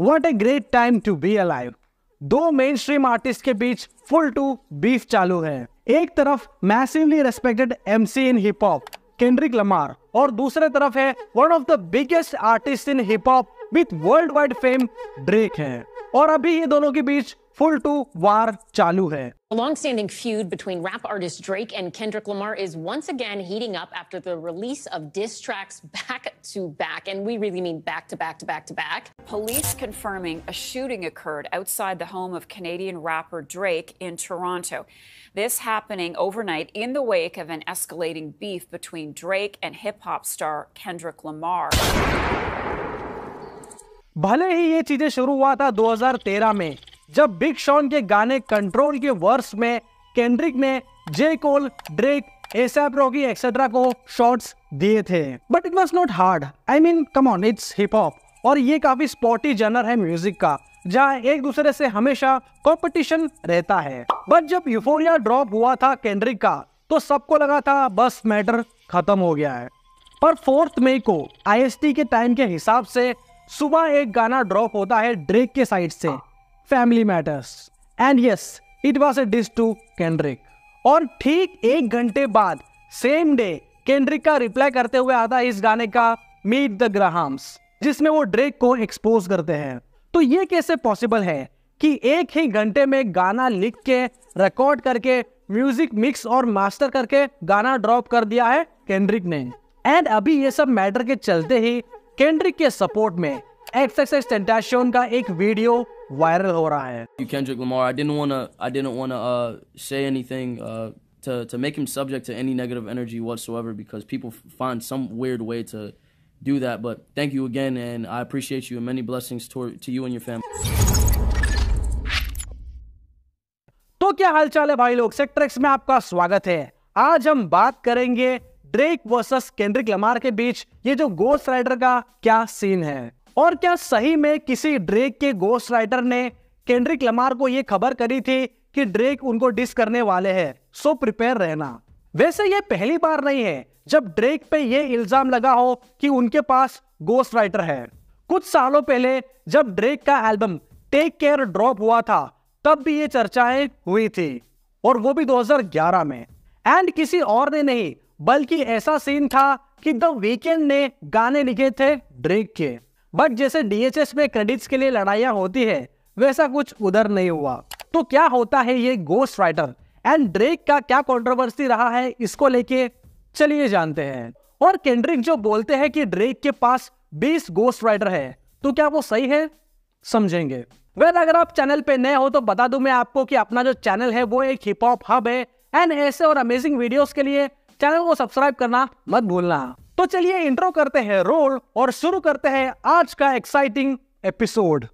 What a great time to be alive दो mainstream artist के बीच full to beef चालू है एक तरफ massively respected MC in hip hop Kendrick Lamar और दूसरे तरफ है one of the biggest artist in hip hop with world wide fame Drake है और अभी ये दोनों के बीच A long-standing feud between rap artist Drake and Kendrick Lamar is once again heating up after the release of diss tracks back to back, and we really mean back to back to back to back. Police confirming a shooting occurred outside the home of Canadian rapper Drake in Toronto. This happening overnight in the wake of an escalating beef between Drake and hip-hop star Kendrick Lamar. भले ही ये चीजें शुरू हुआ था 2013 में जब Big Sean के गाने कंट्रोल के वर्स में केंड्रिक ने J Cole Drake ASAP Rocky etcetera को शॉट्स दिए थे but it was not hard I mean come on it's hip hop और ये काफी स्पॉटी जनर है म्यूजिक का जहाँ एक दूसरे से हमेशा कंपटीशन रहता है बट जब यूफोरिया ड्रॉप हुआ था केंड्रिक का तो सबको लगा था बस मैटर खत्म हो गया है पर फोर्थ मई को आईएसटी के टाइम के हिसाब से सुबह एक गाना ड्रॉप होता है ड्रेक के साइड से family matters and yes it was a diss to Kendrick और ठीक एक घंटे बाद सेम डे केंड्रिक का रिप्लाई करते हुए आता इस गाने का मीट द ग्राहम्स जिसमें वो ड्रेक को एक्सपोज करते हैं तो ये कैसे पॉसिबल है कि एक ही घंटे में गाना लिख के रिकॉर्ड करके म्यूजिक मिक्स और मास्टर करके गाना ड्रॉप कर दिया है केंड्रिक ने एंड अभी ये सब मैटर के चलते ही केंड्रिक के सपोर्ट में XXX Tentacion का एक वीडियो वायरल हो रहा है Kendrick Lamar I didn't want to I didn't want to uh, say anything uh, to to make him subject to any negative energy whatsoever because people find some weird way to do that but thank you again and I appreciate you and many blessings to to you and your family तो क्या हालचाल है भाई लोग सेक्ट्रेक्स में आपका स्वागत है आज हम बात करेंगे ड्रेक वर्सेस केंड्रिक लमार के बीच ये जो गोस्ट राइडर का क्या सीन है और क्या सही में किसी ड्रेक के गोस्ट राइटर ने केंड्रिक लमार को यह खबर करी थी कि ड्रेक उनको डिस करने वाले हैं सो प्रिपेयर रहना वैसे यह पहली बार नहीं है जब ड्रेक पे यह इल्जाम लगा हो कि उनके पास गोस्ट राइटर है कुछ सालों पहले जब ड्रेक का एल्बम टेक केयर ड्रॉप हुआ था तब भी ये चर्चाएं हुई थी और वो भी 2011 में एंड किसी और ने नहीं बल्कि ऐसा सीन था कि द वीकेंड ने गाने लिखे थे ड्रेक के बट जैसे डीएचएस में क्रेडिट्स के लिए लड़ाइया होती है वैसा कुछ उधर नहीं हुआ तो क्या होता है ये गोस्ट राइटर एंड ड्रेक का क्या कॉन्ट्रोवर्सी रहा है इसको लेके चलिए जानते हैं और केंड्रिक जो बोलते हैं कि ड्रेक के पास 20 गोस्ट राइटर है तो क्या वो सही है समझेंगे वेल अगर आप चैनल पे नए हो तो बता दू मैं आपको कि अपना जो चैनल है वो एक हिप हॉप हब है एंड ऐसे और अमेजिंग वीडियोस के लिए चैनल को सब्सक्राइब करना मत भूलना तो चलिए इंट्रो करते हैं रोल और शुरू करते हैं आज का एक्साइटिंग एपिसोड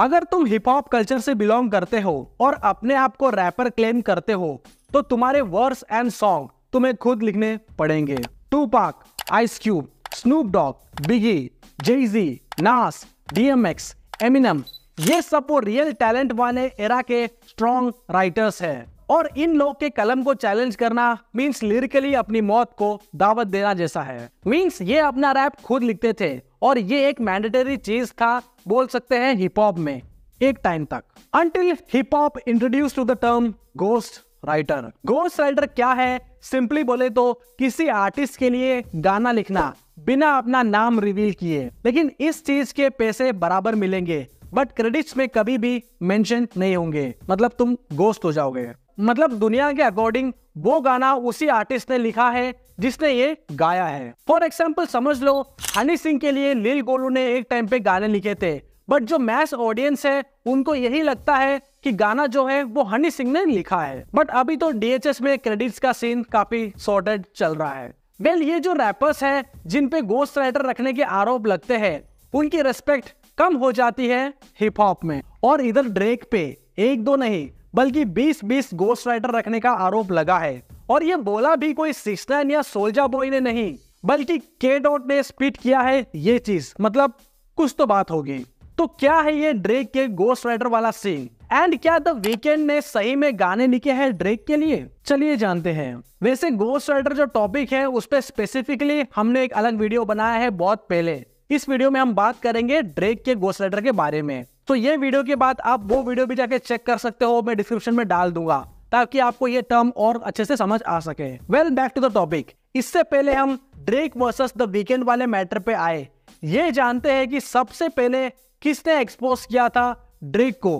अगर तुम हिप हॉप कल्चर से बिलोंग करते हो और अपने आप को रैपर क्लेम करते हो तो तुम्हारे वर्स एंड सॉन्ग तुम्हें खुद लिखने पड़ेंगे Tupac Ice Cube Snoop Dogg Biggie Jay Z Nas DMX Eminem ये सब वो रियल टैलेंट वाले एरा के स्ट्रॉन्ग राइटर्स हैं और इन लोग के कलम को चैलेंज करना मीन्स लिरिकली अपनी मौत को दावत देना जैसा है मीन्स ये अपना रैप खुद लिखते थे और ये एक मैंडेटरी चीज था बोल सकते हैं हिप हॉप में एक टाइम तक until hip hop introduce to the term ghost writer ghost writer क्या है सिंपली बोले तो किसी आर्टिस्ट के लिए गाना लिखना बिना अपना नाम रिवील किए लेकिन इस चीज के पैसे बराबर मिलेंगे बट क्रेडिट्स में कभी भी मेंशन नहीं होंगे मतलब तुम गोस्ट हो जाओगे मतलब दुनिया के अकॉर्डिंग वो गाना उसी आर्टिस्ट ने लिखा है जिसने ये गाया है फॉर एग्जाम्पल समझ लो हनी सिंह के लिए लील गोलू ने एक टाइम पे गाने लिखे थे बट जो मैस ऑडियंस है उनको यही लगता है कि गाना जो है वो हनी सिंह ने लिखा है बट अभी तो डीएचएस में क्रेडिट्स का सीन काफी सॉर्टेड चल रहा है वेल well, ये जो रैपर्स हैं जिन पे गोस्ट राइटर रखने के आरोप लगते हैं उनकी रेस्पेक्ट कम हो जाती है हिप हॉप में और इधर ड्रेक पे एक दो नहीं बल्कि 20-20 गोस्ट राइटर रखने का आरोप लगा है और ये बोला भी कोई सिस्टर या सोल्जा बॉय ने नहीं बल्कि के डॉट ने स्पीट किया है ये चीज मतलब कुछ तो बात होगी तो क्या है ये ड्रेक के गोस्ट राइडर वाला सीन एंड क्या द वीकेंड ने सही में गाने लिखे हैं ड्रेक के लिए चलिए जानते हैं वैसे गोस्ट राइडर जो टॉपिक है उस पर स्पेसिफिकली हमने एक अलग वीडियो बनाया है बहुत पहले इस वीडियो में हम बात करेंगे ड्रेक के गोस्ट राइडर के बारे में तो ये वीडियो के बाद आप वो वीडियो भी जाके चेक कर सकते हो मैं डिस्क्रिप्शन में डाल दूंगा ताकि आपको ये टर्म और अच्छे से समझ आ सके well back to the topic इससे पहले हम ड्रेक वर्सेस द वीकेंड वाले मैटर पे आए ये जानते हैं कि सबसे पहले किसने एक्सपोज किया था ड्रेक को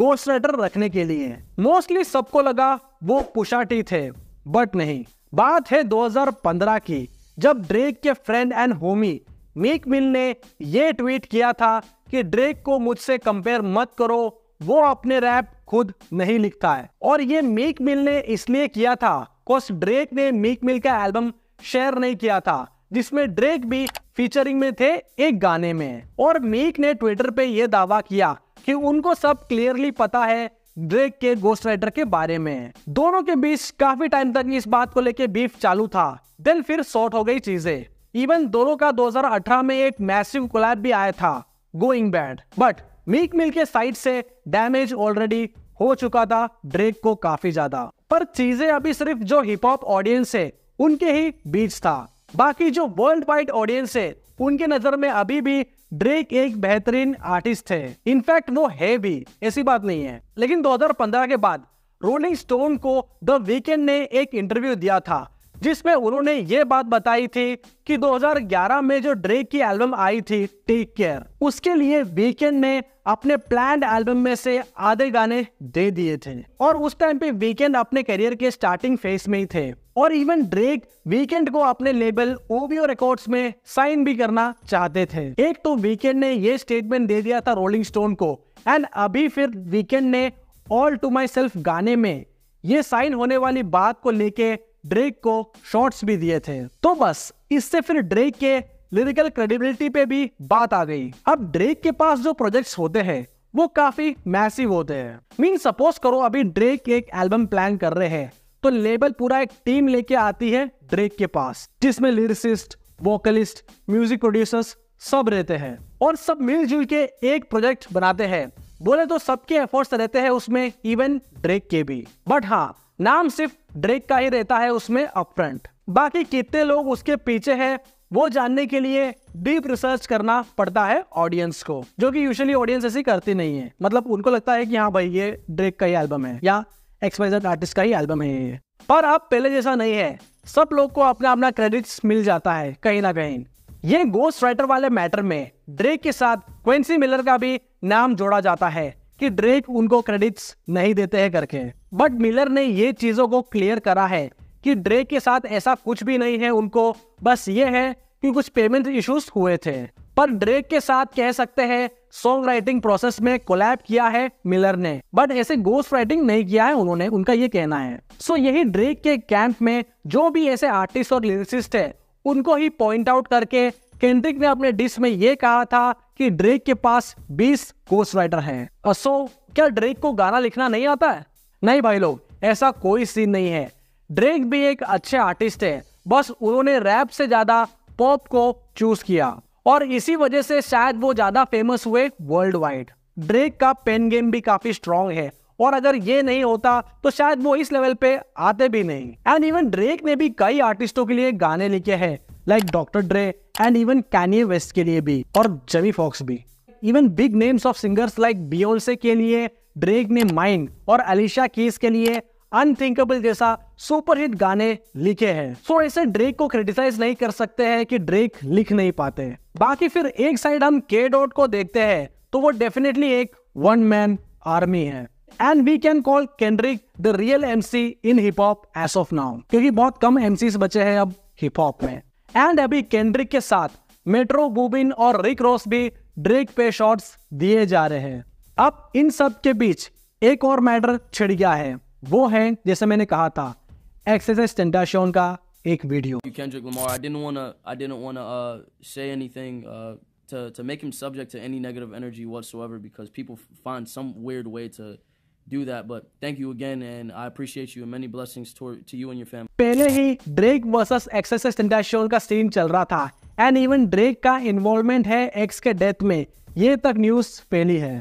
गोस्ट राइटर रखने के लिए मोस्टली सबको लगा वो पुशाटी थे बट नहीं बात है 2015 की जब ड्रेक के friend and homie Meek Mill ने यह ट्वीट किया था कि ड्रेक को मुझसे कंपेयर मत करो वो अपने रैप खुद नहीं लिखता है और ये मेक मिल ने इसलिए किया था ड्रेक ने मेक मिल का एल्बम शेयर नहीं किया था जिसमें ड्रेक भी फीचरिंग में थे एक गाने में और मीक ने ट्विटर पे यह दावा किया कि उनको सब क्लियरली पता है ड्रेक के गोस्ट राइटर के बारे में दोनों के बीच काफी टाइम तक इस बात को लेके बीफ चालू था देन फिर शॉर्ट हो गई चीजें इवन दोनों का 2018 में एक मैसिव कोलैब भी आया था going bad but Meek Mill के साइड से डैमेज ऑलरेडी हो चुका था ड्रेक को काफी ज्यादा पर चीजें अभी सिर्फ जो हिप हॉप ऑडियंस है उनके ही बीच था बाकी जो वर्ल्ड वाइड ऑडियंस है उनके नजर में अभी भी ड्रेक एक बेहतरीन आर्टिस्ट है इनफैक्ट वो है भी ऐसी बात नहीं है लेकिन 2015 के बाद रोलिंग स्टोन को द वीकेंड ने एक इंटरव्यू दिया था जिसमें उन्होंने ये बात बताई थी कि 2011 में जो ड्रेक की एल्बम आई थी टेक केयर उसके लिए वीकेंड ने अपने प्लान एल्बम में से आधे गाने दे दिए थे और उस टाइम पे वीकेंड अपने करियर के स्टार्टिंग फेज में ही थे और इवन ड्रेक वीकेंड को अपने लेबल ओबीओ रिकॉर्ड्स में साइन भी करना चाहते थे एक तो वीकेंड ने ये स्टेटमेंट दे दिया था रोलिंग स्टोन को एंड अभी फिर वीकेंड ने ऑल टू माई सेल्फ गाने में ये साइन होने वाली बात को लेके ड्रेक को शॉट्स भी दिए थे तो बस इससे फिर ड्रेक के लिरिकल क्रेडिबिलिटी पे भी बात आ गई अब ड्रेक के पास जो प्रोजेक्ट्स होते हैं वो काफी मैसिव होते हैं मीन सपोज करो अभी ड्रेक एक एल्बम प्लान कर रहे हैं तो लेबल पूरा एक टीम लेके आती है ड्रेक के पास जिसमें लिरिसिस्ट वोकलिस्ट म्यूजिक प्रोड्यूसर्स सब रहते हैं और सब मिलजुल के एक प्रोजेक्ट बनाते हैं बोले तो सबके एफर्ट्स रहते हैं उसमें इवन ड्रेक के भी बट हाँ नाम सिर्फ ड्रेक का ही रहता है उसमें अपफ्रंट बाकी कितने लोग उसके पीछे हैं वो जानने के लिए डीप रिसर्च करना पड़ता है ऑडियंस को जो कि यूजुअली ऑडियंस ऐसी करती नहीं है मतलब उनको लगता है कि हाँ भाई ये ड्रेक का ही एल्बम है या एक्सपाइजेड आर्टिस्ट का ही एल्बम है ये पर अब पहले जैसा नहीं है सब लोग को अपना अपना क्रेडिट्स मिल जाता है कहीं ना कहीं ये गोस्ट राइटर वाले मैटर में ड्रेक के साथ क्वेंसी मिलर का भी नाम जोड़ा जाता है कि ड्रेक उनको क्रेडिट्स नहीं देते हैं करके बट मिलर ने ये चीज़ों को क्लियर करा है कि ड्रेक के साथ ऐसा कुछ भी नहीं है उनको बस ये है कि कुछ पेमेंट इश्यूज हुए थे पर ड्रेक के साथ कह सकते हैं सॉन्ग राइटिंग प्रोसेस में कोलैब किया है मिलर ने बट ऐसे गोस्ट राइटिंग नहीं किया है उन्होंने उनका ये कहना है सो so, यही ड्रेक के कैंप में जो भी ऐसे आर्टिस्ट और लिरिसिस्ट है उनको ही पॉइंट आउट करके केंड्रिक ने अपने डिश में यह कहा था कि ड्रेक के पास 20 कोस्ट राइटर हैं सो क्या ड्रेक को गाना लिखना नहीं आता है नहीं भाई लोग ऐसा कोई सीन नहीं है ड्रेक भी एक अच्छे आर्टिस्ट है बस उन्होंने रैप से ज़्यादा पॉप को चूज किया और इसी वजह से शायद वो ज़्यादा फेमस हुए वर्ल्ड वाइड ड्रेक का पेन गेम भी काफ़ी स्ट्रांग है और अगर ये नहीं होता तो शायद वो इस लेवल पे आते भी नहीं एंड इवन ड्रेक ने भी कई आर्टिस्टों के लिए गाने लिखे हैं like Doctor Dre and even Kanye West के लिए भी और जेमी फॉक्स भी even big names of singers like Beyonce के लिए ड्रेक ने माइंड और अलीशा केस के लिए अनथिंकेबल जैसा सुपरहिट गाने लिखे हैं सो so, ऐसे ड्रेक को क्रिटिसाइज नहीं कर सकते हैं कि ड्रेक लिख नहीं पाते बाकी फिर एक साइड हम के डॉट को देखते हैं तो वो डेफिनेटली एक वन मैन आर्मी है and we can call Kendrick the real MC in hip hop as of now क्योंकि बहुत कम एमसी बचे हैं अब हिप हॉप में एंड अभी केंड्रिक के साथ मेट्रो बुबिन और रिक रॉस भी ड्रेक पे शॉट्स दिए जा रहे हैं अब इन सब के बीच एक और मैटर छिड़ गया है वो है जैसे मैंने कहा था एक्सरसाइज टेंटाशन का एक video you Kendrick Lamar I didn't want to I didn't want to say anything to to make him do that. But thank you again, and I appreciate you and many blessings to, to you and your family. पहले ही Drake versus XXXTentacion का scene चल रहा था and even Drake का involvement है X के death में ये तक न्यूज फैली है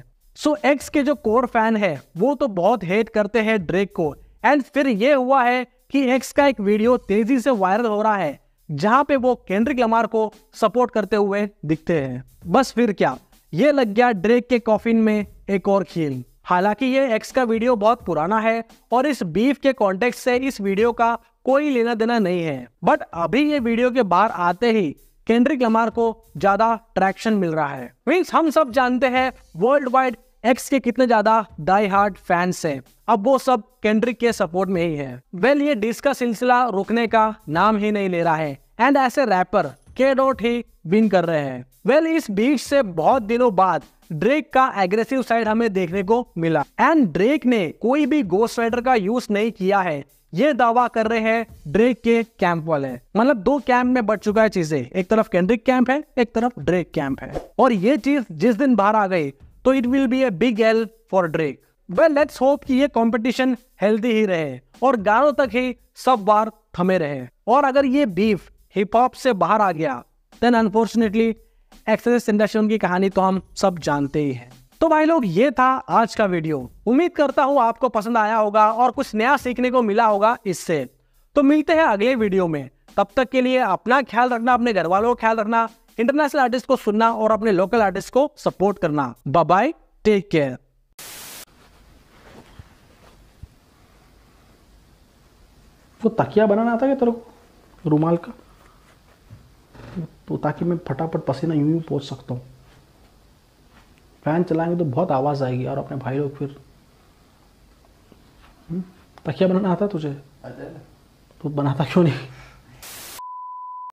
so, X के जो कोर फैन है वो तो बहुत हेट करते हैं Drake को And फिर ये हुआ है कि X का एक वीडियो तेजी से वायरल हो रहा है जहां पे वो केंद्रिक लमार को सपोर्ट करते हुए दिखते हैं बस फिर क्या ये लग गया ड्रेक के कॉफिन में एक और खेल हालांकि ये एक्स का वीडियो बहुत पुराना है और इस बीफ के कॉन्टेक्स्ट से इस वीडियो का कोई लेना देना नहीं है बट अभी ये वीडियो के बाहर आते ही केंद्रिक लमार को ज्यादा ट्रैक्शन मिल रहा है मीन्स हम सब जानते हैं वर्ल्ड वाइड एक्स के कितने ज्यादा डाई हार्ड फैंस हैं अब वो सब केंड्रिक के सपोर्ट में ही है वेल well, ये डिस का सिलसिला रुकने का नाम ही नहीं ले रहा है एंड ऐसे ए रैपर के डॉट ही विन कर रहे हैं वेल well, इस बीच से बहुत दिनों बाद ड्रेक का एग्रेसिव साइड हमें देखने को मिला एंड ड्रेक ने कोई भी गोस्ट राइडर का यूज नहीं किया है ये दावा कर रहे हैं ड्रेक के कैंप वाले मतलब दो कैंप में बढ़ चुका है चीजें एक तरफ केंद्रिक कैंप है एक तरफ ड्रेक कैंप है और ये चीज जिस दिन बाहर आ गई तो it will be a big L for Drake well let's hope कि ये कंपटीशन हेल्दी ही रहे और गालों तक ही सब बार थमे रहे और अगर ये बीफ हिप हॉप से बाहर आ गया देन अनफॉर्चुनेटली एक्सरसाइज इंडस्ट्री उनकी कहानी तो हम सब जानते ही हैं तो भाई लोग ये था आज का वीडियो उम्मीद करता हूँ आपको पसंद आया होगा और कुछ नया सीखने को मिला होगा इससे तो मिलते हैं अगले वीडियो में तब तक के लिए अपना ख्याल रखना अपने घर वालों का ख्याल रखना इंटरनेशनल आर्टिस्ट को सुनना और अपने लोकल आर्टिस्ट को सपोर्ट करना बाय टेक केयर वो तकिया बनाना आता क्या तेरे को रुमाल का तो ताकि मैं फटाफट पसीना यूं यूं पहुँच सकता हूँ फैन चलाएंगे तो बहुत आवाज़ आएगी और अपने भाई लोग फिर हम्म, तकिया बनाना आता तुझे तो बनाता क्यों नहीं